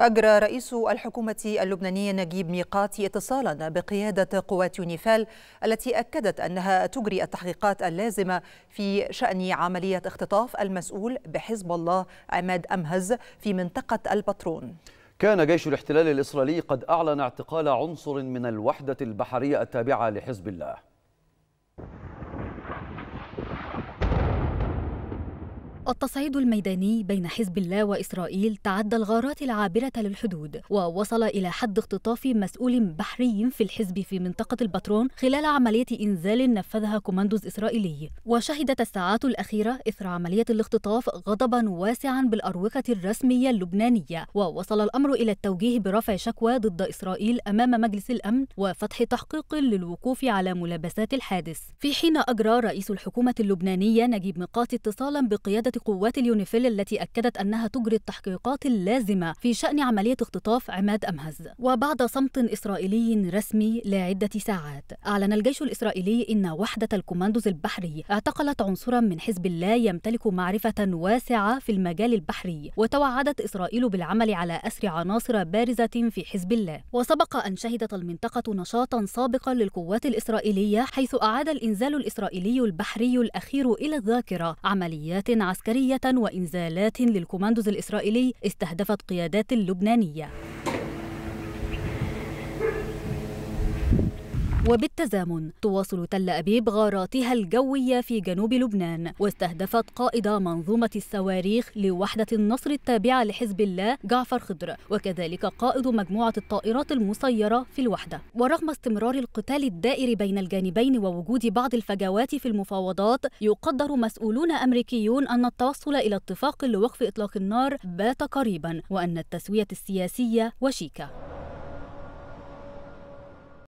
أجرى رئيس الحكومة اللبنانية نجيب ميقاتي اتصالا بقيادة قوات يونيفال التي أكدت أنها تجري التحقيقات اللازمة في شأن عملية اختطاف المسؤول بحزب الله عماد أمهز في منطقة البترون كان جيش الاحتلال الإسرائيلي قد أعلن اعتقال عنصر من الوحدة البحرية التابعة لحزب الله التصعيد الميداني بين حزب الله وإسرائيل تعدى الغارات العابرة للحدود ووصل إلى حد اختطاف مسؤول بحري في الحزب في منطقة البترون خلال عملية إنزال نفذها كوماندوز إسرائيلي وشهدت الساعات الأخيرة إثر عملية الاختطاف غضبا واسعا بالأروقة الرسمية اللبنانية ووصل الأمر إلى التوجيه برفع شكوى ضد إسرائيل أمام مجلس الأمن وفتح تحقيق للوقوف على ملابسات الحادث في حين أجرى رئيس الحكومة اللبنانية نجيب ميقاتي اتصالا بقيادة قوات اليونيفيل التي أكدت أنها تجري التحقيقات اللازمة في شأن عملية اختطاف عماد أمهز وبعد صمت إسرائيلي رسمي لعدة ساعات أعلن الجيش الإسرائيلي إن وحدة الكوماندوز البحري اعتقلت عنصرا من حزب الله يمتلك معرفة واسعة في المجال البحري وتوعدت إسرائيل بالعمل على أسر عناصر بارزة في حزب الله وسبق أن شهدت المنطقة نشاطا سابقا للقوات الإسرائيلية حيث أعاد الإنزال الإسرائيلي البحري الأخير إلى الذاكرة عمليات عسكرية عسكرية وإنزالات للكوماندوز الإسرائيلي استهدفت قيادات لبنانية وبالتزامن تواصل تل أبيب غاراتها الجوية في جنوب لبنان واستهدفت قائد منظومة الصواريخ لوحدة النصر التابعة لحزب الله جعفر خضر وكذلك قائد مجموعة الطائرات المسيرة في الوحدة ورغم استمرار القتال الدائر بين الجانبين ووجود بعض الفجوات في المفاوضات يقدر مسؤولون أمريكيون أن التوصل إلى اتفاق لوقف إطلاق النار بات قريبا وأن التسوية السياسية وشيكة